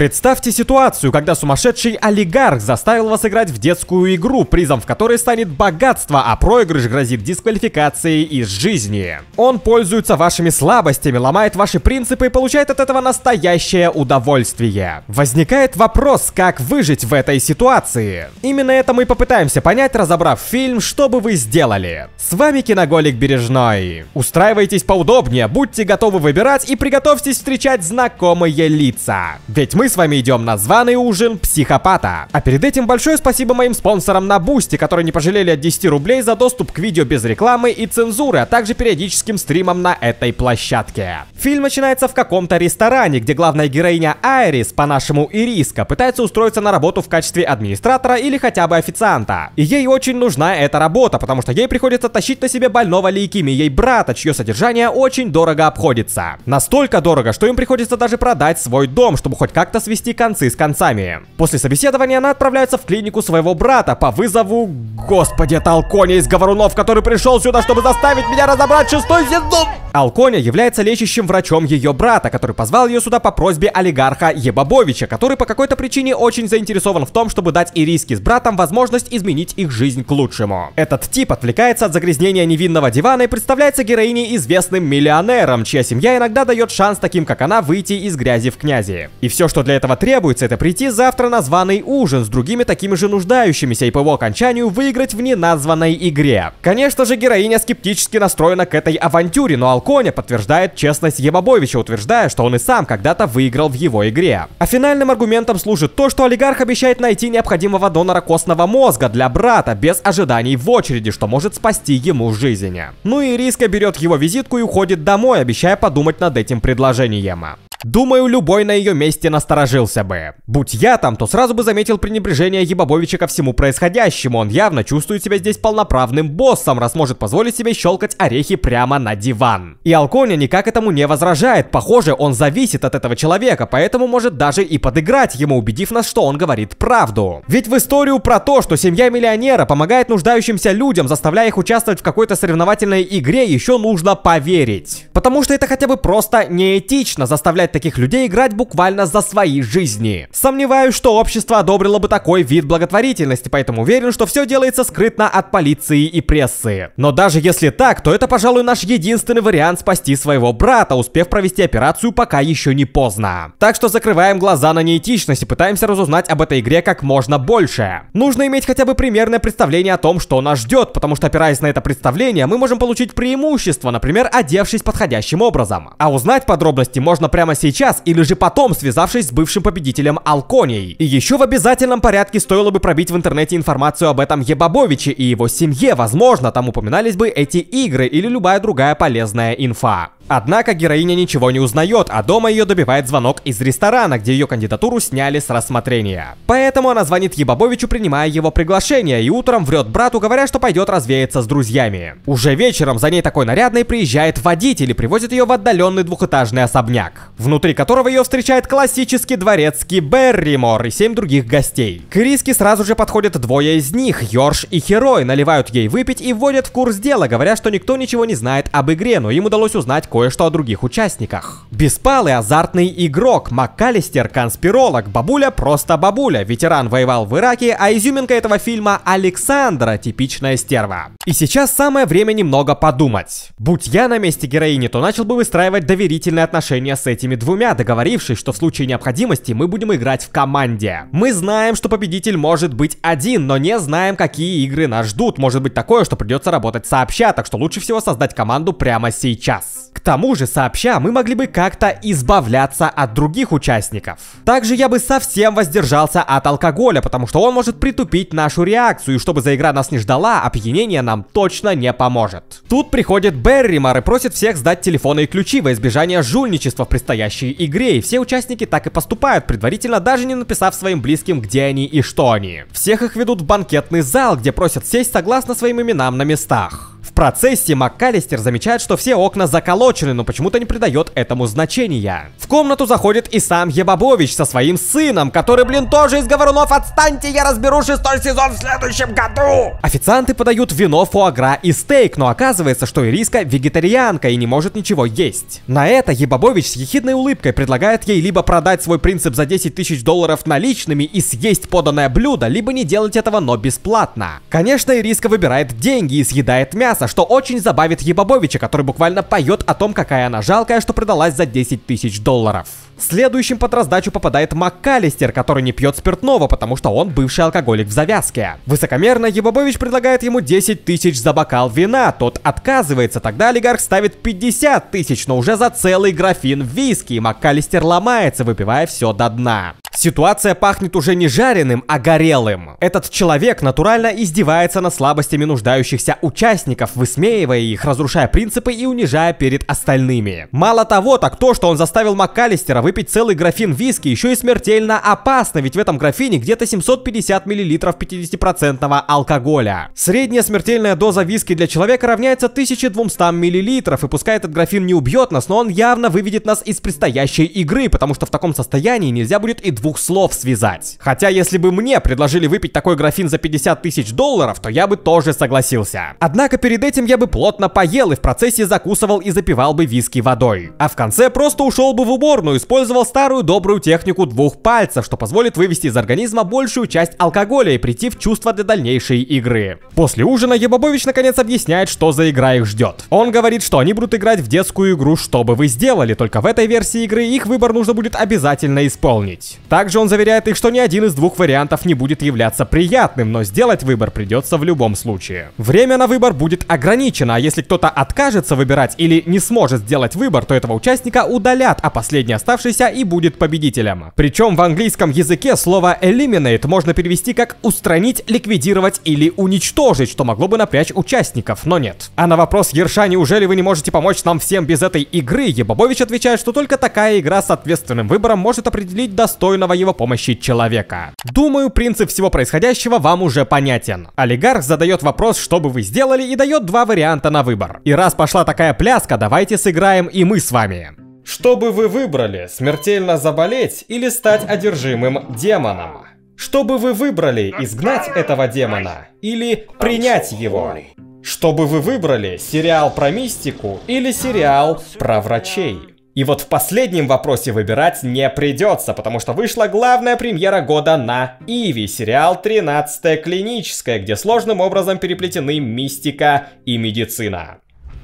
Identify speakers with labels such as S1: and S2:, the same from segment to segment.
S1: Представьте ситуацию, когда сумасшедший олигарх заставил вас играть в детскую игру, призом в которой станет богатство, а проигрыш грозит дисквалификацией из жизни. Он пользуется вашими слабостями, ломает ваши принципы и получает от этого настоящее удовольствие. Возникает вопрос, как выжить в этой ситуации. Именно это мы попытаемся понять, разобрав фильм «Что бы вы сделали?». С вами киноголик Бережной. Устраивайтесь поудобнее, будьте готовы выбирать и приготовьтесь встречать знакомые лица. Ведь мы с вами идем на званый ужин психопата. А перед этим большое спасибо моим спонсорам на Бусти, которые не пожалели от 10 рублей за доступ к видео без рекламы и цензуры, а также периодическим стримам на этой площадке. Фильм начинается в каком-то ресторане, где главная героиня Айрис, по-нашему Ириска, пытается устроиться на работу в качестве администратора или хотя бы официанта. И ей очень нужна эта работа, потому что ей приходится тащить на себе больного лейкемией брата, чье содержание очень дорого обходится. Настолько дорого, что им приходится даже продать свой дом, чтобы хоть как-то пытается свести концы с концами. После собеседования она отправляется в клинику своего брата по вызову... Господи, это Алкония из Говорунов, который пришел сюда, чтобы заставить меня разобрать шестой сезон! Алкония является лечащим врачом ее брата, который позвал ее сюда по просьбе олигарха Ебабовича, который по какой-то причине очень заинтересован в том, чтобы дать Ириске с братом возможность изменить их жизнь к лучшему. Этот тип отвлекается от загрязнения невинного дивана и представляется героиней известным миллионером, чья семья иногда дает шанс таким, как она, выйти из грязи в князи. И все, что что для этого требуется, это прийти завтра на званый ужин с другими такими же нуждающимися и по его окончанию выиграть в неназванной игре. Конечно же, героиня скептически настроена к этой авантюре, но Алконя подтверждает честность Ебабовича, утверждая, что он и сам когда-то выиграл в его игре. А финальным аргументом служит то, что олигарх обещает найти необходимого донора костного мозга для брата без ожиданий в очереди, что может спасти ему жизнь. Ну и Риска берет его визитку и уходит домой, обещая подумать над этим предложением. Думаю, любой на ее месте насторожился бы. Будь я там, то сразу бы заметил пренебрежение Ебабовича ко всему происходящему. Он явно чувствует себя здесь полноправным боссом, раз может позволить себе щелкать орехи прямо на диван. И Алконя никак этому не возражает. Похоже, он зависит от этого человека, поэтому может даже и подыграть ему, убедив нас, что он говорит правду. Ведь в историю про то, что семья миллионера помогает нуждающимся людям, заставляя их участвовать в какой-то соревновательной игре, еще нужно поверить. Потому что это хотя бы просто неэтично заставлять заставлять таких людей играть буквально за свои жизни. Сомневаюсь, что общество одобрило бы такой вид благотворительности, поэтому уверен, что все делается скрытно от полиции и прессы. Но даже если так, то это, пожалуй, наш единственный вариант спасти своего брата, успев провести операцию пока еще не поздно. Так что закрываем глаза на неэтичность и пытаемся разузнать об этой игре как можно больше. Нужно иметь хотя бы примерное представление о том, что нас ждет, потому что опираясь на это представление, мы можем получить преимущество, например, одевшись подходящим образом. А узнать подробности можно прямо сейчас или же потом, связавшись с бывшим победителем Алконией. И еще в обязательном порядке стоило бы пробить в интернете информацию об этом Ебабовиче и его семье, возможно, там упоминались бы эти игры или любая другая полезная инфа. Однако героиня ничего не узнает, а дома ее добивает звонок из ресторана, где ее кандидатуру сняли с рассмотрения. Поэтому она звонит Ебабовичу, принимая его приглашение, и утром врет брату, говоря, что пойдет развеяться с друзьями. Уже вечером за ней такой нарядный приезжает водитель и привозит ее в отдаленный двухэтажный особняк. В внутри которого ее встречает классический дворецкий Берримор и семь других гостей. К Риске сразу же подходят двое из них, Йорш и Херой, наливают ей выпить и вводят в курс дела, говоря, что никто ничего не знает об игре, но им удалось узнать кое-что о других участниках. Беспалый азартный игрок, МакКаллистер конспиролог, бабуля просто бабуля, ветеран воевал в Ираке, а изюминка этого фильма Александра, типичная стерва. И сейчас самое время немного подумать. Будь я на месте героини, то начал бы выстраивать доверительные отношения с этими двумя, договорившись, что в случае необходимости мы будем играть в команде. Мы знаем, что победитель может быть один, но не знаем, какие игры нас ждут. Может быть такое, что придется работать сообща, так что лучше всего создать команду прямо сейчас. К тому же сообща мы могли бы как-то избавляться от других участников. Также я бы совсем воздержался от алкоголя, потому что он может притупить нашу реакцию, и чтобы за игра нас не ждала, опьянение нам точно не поможет. Тут приходит Берримар и просит всех сдать телефоны и ключи во избежание жульничества в предстоящем настоящей игре, и все участники так и поступают, предварительно даже не написав своим близким, где они и что они. Всех их ведут в банкетный зал, где просят сесть согласно своим именам на местах процессе МакКаллистер замечает, что все окна заколочены, но почему-то не придает этому значения. В комнату заходит и сам Ебабович со своим сыном, который, блин, тоже из говорунов «Отстаньте, я разберу шестой сезон в следующем году!» Официанты подают вино, фуагра и стейк, но оказывается, что Ириска вегетарианка и не может ничего есть. На это Ебабович с ехидной улыбкой предлагает ей либо продать свой принцип за 10 тысяч долларов наличными и съесть поданное блюдо, либо не делать этого, но бесплатно. Конечно, Ириска выбирает деньги и съедает мясо, что очень забавит Ебабовича, который буквально поет о том, какая она жалкая, что продалась за 10 тысяч долларов. Следующим под раздачу попадает МакКаллистер, который не пьет спиртного, потому что он бывший алкоголик в завязке. Высокомерно Ебабович предлагает ему 10 тысяч за бокал вина, тот отказывается, тогда олигарх ставит 50 тысяч, но уже за целый графин виски, и МакКаллистер ломается, выпивая все до дна. Ситуация пахнет уже не жареным, а горелым. Этот человек натурально издевается над слабостями нуждающихся участников, высмеивая их, разрушая принципы и унижая перед остальными. Мало того, так то, что он заставил МакКаллистера выпить целый графин виски, еще и смертельно опасно, ведь в этом графине где-то 750 мл 50% алкоголя. Средняя смертельная доза виски для человека равняется 1200 мл, и пускай этот графин не убьет нас, но он явно выведет нас из предстоящей игры, потому что в таком состоянии нельзя будет и двух слов связать. Хотя, если бы мне предложили выпить такой графин за 50 тысяч долларов, то я бы тоже согласился. Однако перед этим я бы плотно поел и в процессе закусывал и запивал бы виски водой. А в конце просто ушел бы в уборную, использовал старую добрую технику двух пальцев, что позволит вывести из организма большую часть алкоголя и прийти в чувство для дальнейшей игры. После ужина Ебабович наконец объясняет, что за игра их ждет. Он говорит, что они будут играть в детскую игру «Что бы вы сделали?», только в этой версии игры их выбор нужно будет обязательно исполнить. Также он заверяет их, что ни один из двух вариантов не будет являться приятным, но сделать выбор придется в любом случае. Время на выбор будет ограничено, а если кто-то откажется выбирать или не сможет сделать выбор, то этого участника удалят, а последний оставшийся и будет победителем. Причем в английском языке слово eliminate можно перевести как устранить, ликвидировать или уничтожить, что могло бы напрячь участников, но нет. А на вопрос Ерша, неужели вы не можете помочь нам всем без этой игры, Ебобович отвечает, что только такая игра с ответственным выбором может определить достойно лишенного его помощи человека. Думаю, принцип всего происходящего вам уже понятен. Олигарх задает вопрос, что бы вы сделали, и дает два варианта на выбор. И раз пошла такая пляска, давайте сыграем и мы с вами. Что бы вы выбрали, смертельно заболеть или стать одержимым демоном? Что бы вы выбрали, изгнать этого демона или принять его? Что бы вы выбрали, сериал про мистику или сериал про врачей? И вот в последнем вопросе выбирать не придется, потому что вышла главная премьера года на Иви, сериал 13 клиническая, где сложным образом переплетены мистика и медицина.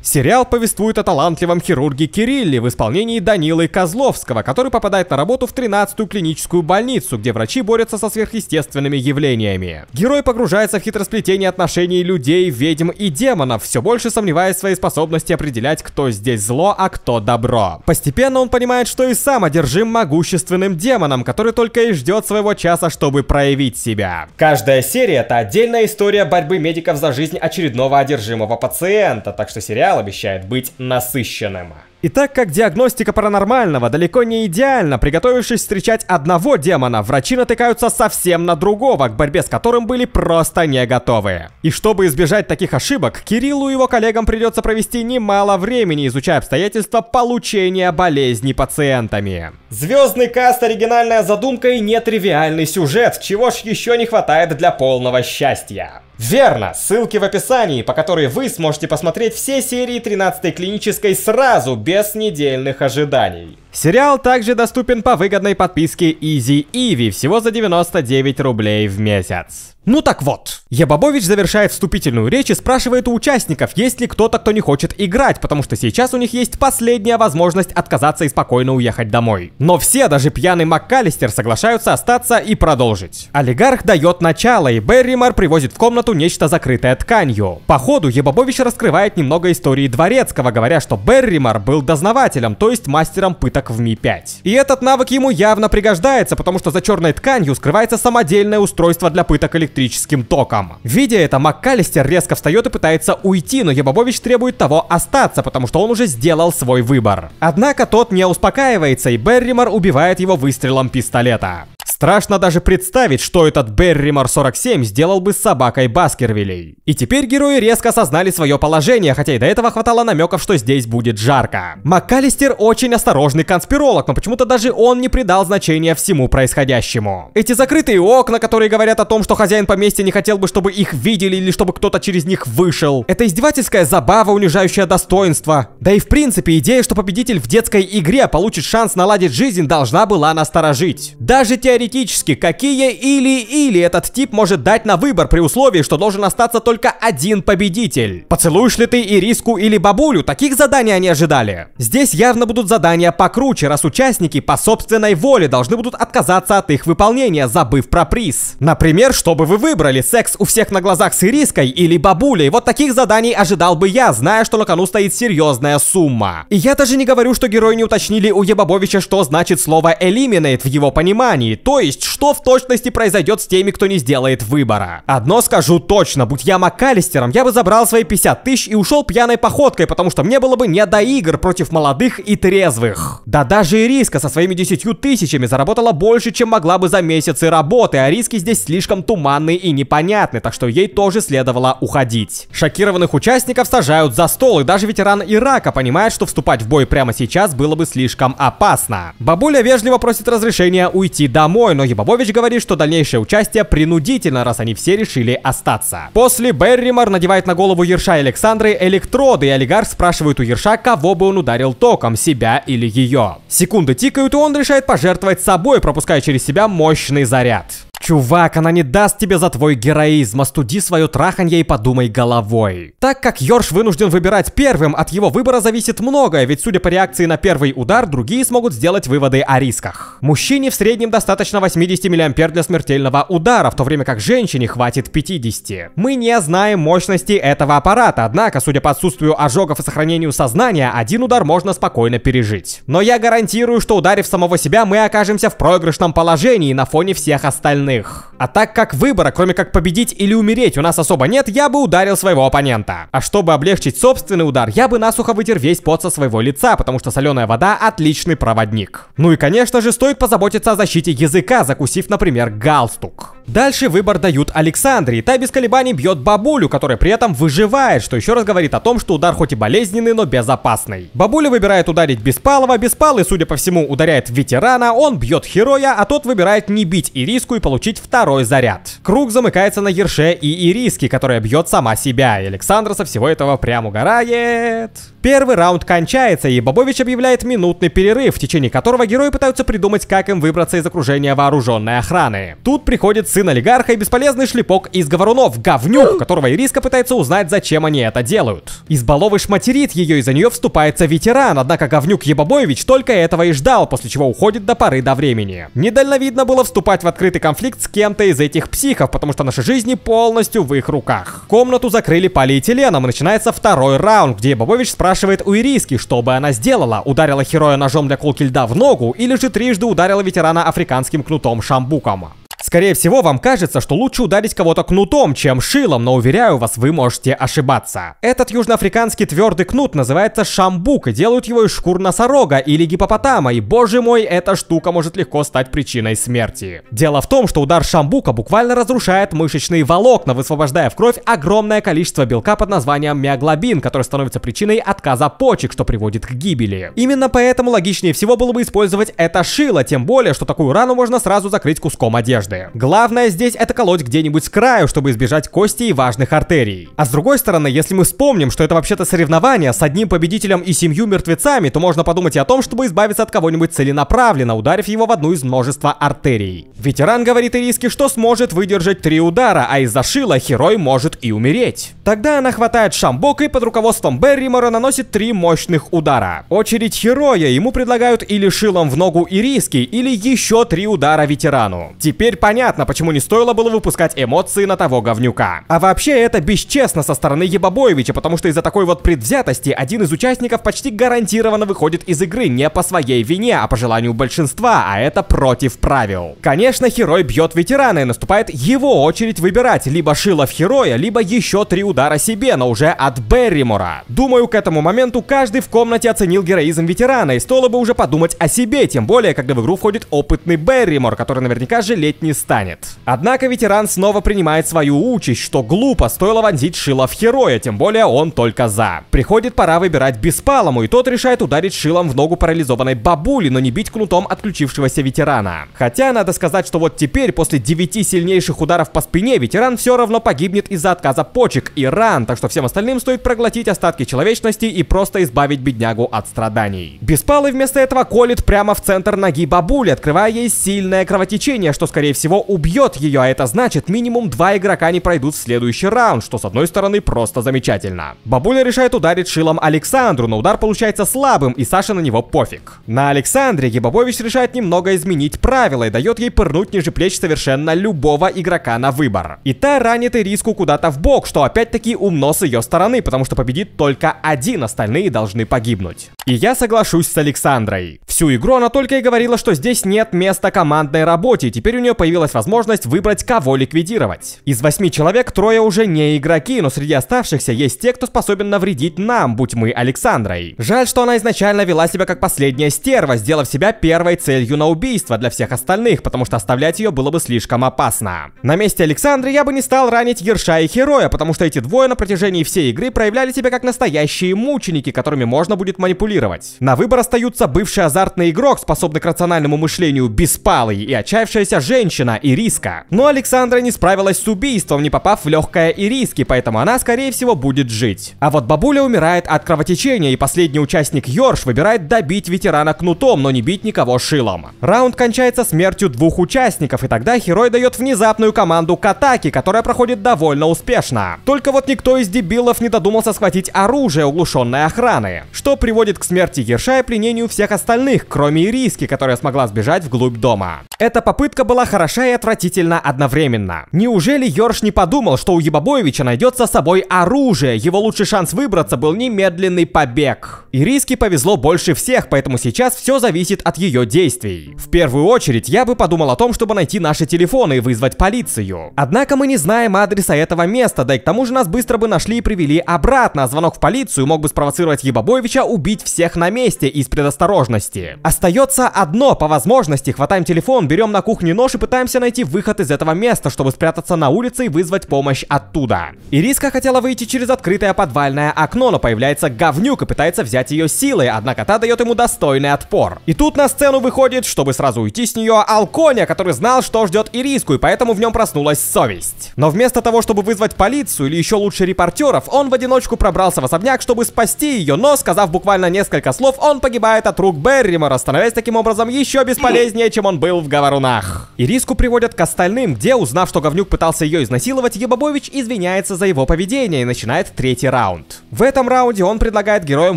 S1: Сериал повествует о талантливом хирурге Кирилле в исполнении Данилы Козловского, который попадает на работу в 13-ю клиническую больницу, где врачи борются со сверхъестественными явлениями. Герой погружается в хитросплетение отношений людей, ведьм и демонов, все больше сомневаясь в своей способности определять, кто здесь зло, а кто добро. Постепенно он понимает, что и сам одержим могущественным демоном, который только и ждет своего часа, чтобы проявить себя. Каждая серия — это отдельная история борьбы медиков за жизнь очередного одержимого пациента, так что сериал материал обещает быть насыщенным. И так как диагностика паранормального далеко не идеальна, приготовившись встречать одного демона, врачи натыкаются совсем на другого, к борьбе с которым были просто не готовы. И чтобы избежать таких ошибок, Кириллу и его коллегам придется провести немало времени, изучая обстоятельства получения болезни пациентами. Звездный каст оригинальная задумка и нетривиальный сюжет, чего ж еще не хватает для полного счастья. Верно! Ссылки в описании, по которой вы сможете посмотреть все серии 13 клинической сразу, без недельных ожиданий. Сериал также доступен по выгодной подписке Easy Иви всего за 99 рублей в месяц. Ну так вот, Ябабович завершает вступительную речь и спрашивает у участников, есть ли кто-то, кто не хочет играть, потому что сейчас у них есть последняя возможность отказаться и спокойно уехать домой. Но все, даже пьяный МакКаллистер, соглашаются остаться и продолжить. Олигарх дает начало, и Берримор привозит в комнату нечто закрытое тканью. По ходу Ябабович раскрывает немного истории Дворецкого, говоря, что Берримор был дознавателем, то есть мастером пыток как в ми 5. И этот навык ему явно пригождается, потому что за черной тканью скрывается самодельное устройство для пыток электрическим током. Видя это, МакКаллистер резко встает и пытается уйти, но Ебабович требует того остаться, потому что он уже сделал свой выбор. Однако тот не успокаивается, и Берримор убивает его выстрелом пистолета. Страшно даже представить, что этот Берримор 47 сделал бы с собакой Баскервилей. И теперь герои резко осознали свое положение, хотя и до этого хватало намеков, что здесь будет жарко. МакКаллистер очень осторожный конспиролог, но почему-то даже он не придал значения всему происходящему. Эти закрытые окна, которые говорят о том, что хозяин поместья не хотел бы, чтобы их видели или чтобы кто-то через них вышел. Это издевательская забава, унижающая достоинство. Да и в принципе идея, что победитель в детской игре получит шанс наладить жизнь, должна была насторожить. Даже теоретически гипотетически, какие или-или этот тип может дать на выбор при условии, что должен остаться только один победитель? Поцелуешь ли ты Ириску или бабулю? Таких заданий они ожидали. Здесь явно будут задания покруче, раз участники по собственной воле должны будут отказаться от их выполнения, забыв про приз. Например, чтобы вы выбрали, секс у всех на глазах с Ириской или бабулей? Вот таких заданий ожидал бы я, зная, что на кону стоит серьезная сумма. И я даже не говорю, что герои не уточнили у Ебабовича, что значит слово «eliminate» в его понимании, то то есть, что в точности произойдет с теми, кто не сделает выбора. Одно скажу точно, будь я Макалистером, я бы забрал свои 50 тысяч и ушел пьяной походкой, потому что мне было бы не до игр против молодых и трезвых. Да даже Ириска со своими 10 тысячами заработала больше, чем могла бы за месяцы работы, а риски здесь слишком туманные и непонятны, так что ей тоже следовало уходить. Шокированных участников сажают за стол, и даже ветеран Ирака понимает, что вступать в бой прямо сейчас было бы слишком опасно. Бабуля вежливо просит разрешения уйти домой, домой, но Ебабович говорит, что дальнейшее участие принудительно, раз они все решили остаться. После Берримор надевает на голову Ерша и Александры электроды, и олигарх спрашивает у Ерша, кого бы он ударил током, себя или ее. Секунды тикают, и он решает пожертвовать собой, пропуская через себя мощный заряд. Чувак, она не даст тебе за твой героизм, остуди свое траханье и подумай головой. Так как Йорш вынужден выбирать первым, от его выбора зависит многое, ведь судя по реакции на первый удар, другие смогут сделать выводы о рисках. Мужчине в среднем достаточно 80 мА для смертельного удара, в то время как женщине хватит 50. Мы не знаем мощности этого аппарата, однако, судя по отсутствию ожогов и сохранению сознания, один удар можно спокойно пережить. Но я гарантирую, что ударив самого себя, мы окажемся в проигрышном положении на фоне всех остальных остальных. А так как выбора, кроме как победить или умереть, у нас особо нет, я бы ударил своего оппонента. А чтобы облегчить собственный удар, я бы насухо вытер весь пот со своего лица, потому что соленая вода отличный проводник. Ну и конечно же, стоит позаботиться о защите языка, закусив, например, галстук. Дальше выбор дают Александре, и та без колебаний бьет бабулю, которая при этом выживает, что еще раз говорит о том, что удар хоть и болезненный, но безопасный. Бабуля выбирает ударить Беспалова, Беспалый, судя по всему, ударяет ветерана, он бьет Хероя, а тот выбирает не бить Ириску и получить второй заряд. Круг замыкается на Ерше и Ириске, которая бьет сама себя, и Александра со всего этого прям угорает. Первый раунд кончается, и Бабович объявляет минутный перерыв, в течение которого герои пытаются придумать, как им выбраться из окружения вооруженной охраны. Тут приходит сын олигарха и бесполезный шлепок из говорунов, говнюк, которого Ириска пытается узнать, зачем они это делают. Избаловыш материт ее, и за нее вступается ветеран, однако говнюк Ебобоевич только этого и ждал, после чего уходит до поры до времени. Недальновидно было вступать в открытый конфликт с кем-то из этих психов, потому что наши жизни полностью в их руках. Комнату закрыли полиэтиленом, и начинается второй раунд, где Ебобович спрашивает у Ириски, что бы она сделала, ударила героя ножом для кулки льда в ногу или же трижды ударила ветерана африканским кнутом-шамбуком. Скорее всего, вам кажется, что лучше ударить кого-то кнутом, чем шилом, но уверяю вас, вы можете ошибаться. Этот южноафриканский твердый кнут называется шамбук, и делают его из шкур носорога или гипопотама, и боже мой, эта штука может легко стать причиной смерти. Дело в том, что удар шамбука буквально разрушает мышечные волокна, высвобождая в кровь огромное количество белка под названием миоглобин, который становится причиной отказа почек, что приводит к гибели. Именно поэтому логичнее всего было бы использовать это шило, тем более, что такую рану можно сразу закрыть куском одежды одежды. Главное здесь это колоть где-нибудь с краю, чтобы избежать кости и важных артерий. А с другой стороны, если мы вспомним, что это вообще-то соревнование с одним победителем и семью мертвецами, то можно подумать и о том, чтобы избавиться от кого-нибудь целенаправленно, ударив его в одну из множества артерий. Ветеран говорит Ириске, что сможет выдержать три удара, а из-за шила Херой может и умереть. Тогда она хватает шамбок и под руководством Берримора наносит три мощных удара. Очередь Хероя ему предлагают или шилом в ногу Ириски, или еще три удара ветерану. Теперь Теперь понятно, почему не стоило было выпускать эмоции на того говнюка. А вообще это бесчестно со стороны Ебобоевича, потому что из-за такой вот предвзятости один из участников почти гарантированно выходит из игры не по своей вине, а по желанию большинства, а это против правил. Конечно, герой бьет ветерана и наступает его очередь выбирать либо шило в героя, либо еще три удара себе, но уже от Берримора. Думаю, к этому моменту каждый в комнате оценил героизм ветерана и стоило бы уже подумать о себе, тем более, когда в игру входит опытный Берримор, который наверняка жалеть не станет. Однако ветеран снова принимает свою участь, что глупо, стоило вонзить шило в героя, тем более он только за. Приходит пора выбирать Беспалому, и тот решает ударить шилом в ногу парализованной бабули, но не бить кнутом отключившегося ветерана. Хотя, надо сказать, что вот теперь, после 9 сильнейших ударов по спине, ветеран все равно погибнет из-за отказа почек и ран, так что всем остальным стоит проглотить остатки человечности и просто избавить беднягу от страданий. Беспалый вместо этого колет прямо в центр ноги бабули, открывая ей сильное кровотечение, что скорее всего, убьет ее, а это значит, минимум два игрока не пройдут в следующий раунд, что с одной стороны просто замечательно. Бабуля решает ударить шилом Александру, но удар получается слабым, и Саша на него пофиг. На Александре Ебабович решает немного изменить правила и дает ей пырнуть ниже плеч совершенно любого игрока на выбор. И та ранит Ириску куда-то в бок, что опять-таки умно с ее стороны, потому что победит только один, остальные должны погибнуть. И я соглашусь с Александрой. Всю игру она только и говорила, что здесь нет места командной работе, и теперь у нее появилась появилась возможность выбрать, кого ликвидировать. Из восьми человек трое уже не игроки, но среди оставшихся есть те, кто способен навредить нам, будь мы Александрой. Жаль, что она изначально вела себя как последняя стерва, сделав себя первой целью на убийство для всех остальных, потому что оставлять ее было бы слишком опасно. На месте Александры я бы не стал ранить Ерша и Хероя, потому что эти двое на протяжении всей игры проявляли себя как настоящие мученики, которыми можно будет манипулировать. На выбор остаются бывший азартный игрок, способный к рациональному мышлению, беспалый и отчаявшаяся женщина, женщина Ириска. Но Александра не справилась с убийством, не попав в легкое Ириски, поэтому она, скорее всего, будет жить. А вот бабуля умирает от кровотечения, и последний участник Йорш выбирает добить ветерана кнутом, но не бить никого шилом. Раунд кончается смертью двух участников, и тогда Херой дает внезапную команду к атаке, которая проходит довольно успешно. Только вот никто из дебилов не додумался схватить оружие углушенной охраны, что приводит к смерти Ерша и пленению всех остальных, кроме Ириски, которая смогла сбежать вглубь дома. Эта попытка была хорошо хороша и отвратительна одновременно. Неужели Йорш не подумал, что у Ебобоевича найдется с собой оружие? Его лучший шанс выбраться был немедленный побег. Ириске повезло больше всех, поэтому сейчас все зависит от ее действий. В первую очередь, я бы подумал о том, чтобы найти наши телефоны и вызвать полицию. Однако мы не знаем адреса этого места, да и к тому же нас быстро бы нашли и привели обратно, звонок в полицию мог бы спровоцировать Ебобоевича убить всех на месте из предосторожности. Остается одно, по возможности, хватаем телефон, берем на кухне нож и пытаемся пытаемся найти выход из этого места, чтобы спрятаться на улице и вызвать помощь оттуда. Ириска хотела выйти через открытое подвальное окно, но появляется говнюк и пытается взять ее силой, однако та дает ему достойный отпор. И тут на сцену выходит, чтобы сразу уйти с нее, Алконя, который знал, что ждет Ириску, и поэтому в нем проснулась совесть. Но вместо того, чтобы вызвать полицию или еще лучше репортеров, он в одиночку пробрался в особняк, чтобы спасти ее, но, сказав буквально несколько слов, он погибает от рук Берримора, становясь таким образом еще бесполезнее, чем он был в говорунах. Ириска Лиску приводят к остальным, где, узнав, что говнюк пытался ее изнасиловать, Ебобович извиняется за его поведение и начинает третий раунд. В этом раунде он предлагает героям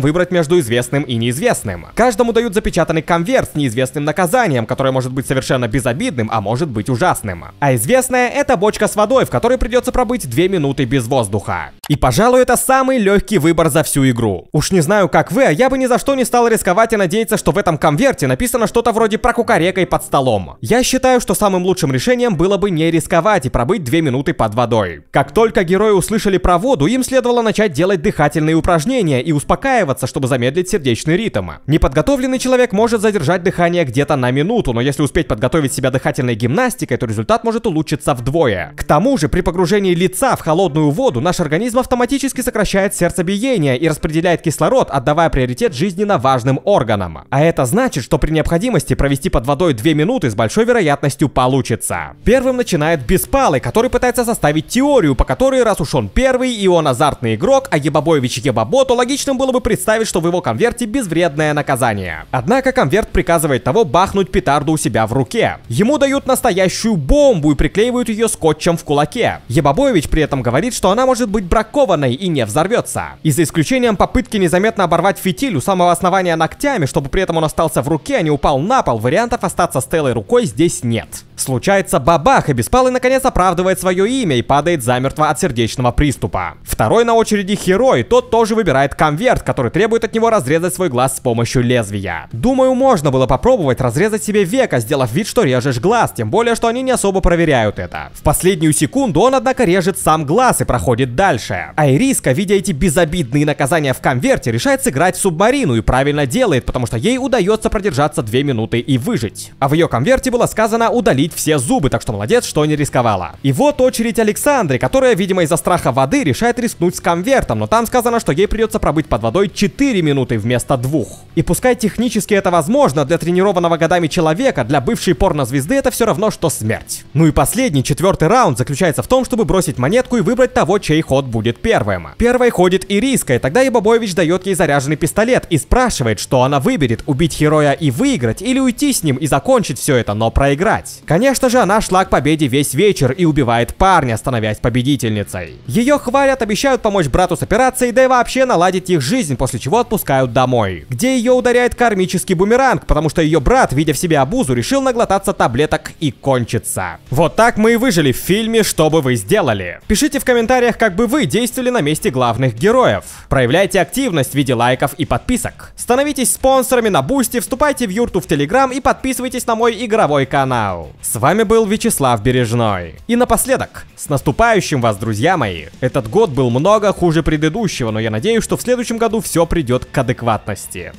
S1: выбрать между известным и неизвестным. Каждому дают запечатанный конверт с неизвестным наказанием, которое может быть совершенно безобидным, а может быть ужасным. А известное — это бочка с водой, в которой придется пробыть две минуты без воздуха. И, пожалуй, это самый легкий выбор за всю игру. Уж не знаю, как вы, а я бы ни за что не стал рисковать и надеяться, что в этом конверте написано что-то вроде про кукарека и под столом. Я считаю, что сам самым лучшим решением было бы не рисковать и пробыть 2 минуты под водой. Как только герои услышали про воду, им следовало начать делать дыхательные упражнения и успокаиваться, чтобы замедлить сердечный ритм. Неподготовленный человек может задержать дыхание где-то на минуту, но если успеть подготовить себя дыхательной гимнастикой, то результат может улучшиться вдвое. К тому же, при погружении лица в холодную воду, наш организм автоматически сокращает сердцебиение и распределяет кислород, отдавая приоритет жизненно важным органам. А это значит, что при необходимости провести под водой 2 минуты с большой вероятностью получится. Первым начинает Беспалый, который пытается составить теорию, по которой раз уж он первый и он азартный игрок, а Ебабоевич Ебабо, то логичным было бы представить, что в его конверте безвредное наказание. Однако конверт приказывает того бахнуть петарду у себя в руке. Ему дают настоящую бомбу и приклеивают ее скотчем в кулаке. Ебабоевич при этом говорит, что она может быть бракованной и не взорвется. И за исключением попытки незаметно оборвать фитиль у самого основания ногтями, чтобы при этом он остался в руке, а не упал на пол, вариантов остаться с Телой рукой здесь нет. Случается бабах, и Беспалый наконец оправдывает свое имя и падает замертво от сердечного приступа. Второй на очереди Херой, тот тоже выбирает конверт, который требует от него разрезать свой глаз с помощью лезвия. Думаю, можно было попробовать разрезать себе века, сделав вид, что режешь глаз, тем более, что они не особо проверяют это. В последнюю секунду он, однако, режет сам глаз и проходит дальше. Айриска, видя эти безобидные наказания в конверте, решает сыграть в субмарину и правильно делает, потому что ей удается продержаться 2 минуты и выжить. А в ее конверте было сказано удалить выбить все зубы, так что молодец, что не рисковала. И вот очередь Александры, которая, видимо, из-за страха воды решает рискнуть с конвертом, но там сказано, что ей придется пробыть под водой 4 минуты вместо 2. И пускай технически это возможно для тренированного годами человека, для бывшей порнозвезды это все равно, что смерть. Ну и последний, четвертый раунд заключается в том, чтобы бросить монетку и выбрать того, чей ход будет первым. Первой ходит Ириска, и тогда Ебобоевич дает ей заряженный пистолет и спрашивает, что она выберет, убить героя и выиграть, или уйти с ним и закончить все это, но проиграть. Конечно же, она шла к победе весь вечер и убивает парня, становясь победительницей. Ее хвалят, обещают помочь брату с операцией, да и вообще наладить их жизнь, после чего отпускают домой. Где ее ударяет кармический бумеранг, потому что ее брат, видя в себе обузу, решил наглотаться таблеток и кончиться. Вот так мы и выжили в фильме «Что бы вы сделали?». Пишите в комментариях, как бы вы действовали на месте главных героев. Проявляйте активность в виде лайков и подписок. Становитесь спонсорами на Бусти, вступайте в юрту в Телеграм и подписывайтесь на мой игровой канал. С вами был Вячеслав Бережной. И напоследок, с наступающим вас, друзья мои. Этот год был много хуже предыдущего, но я надеюсь, что в следующем году все придет к адекватности.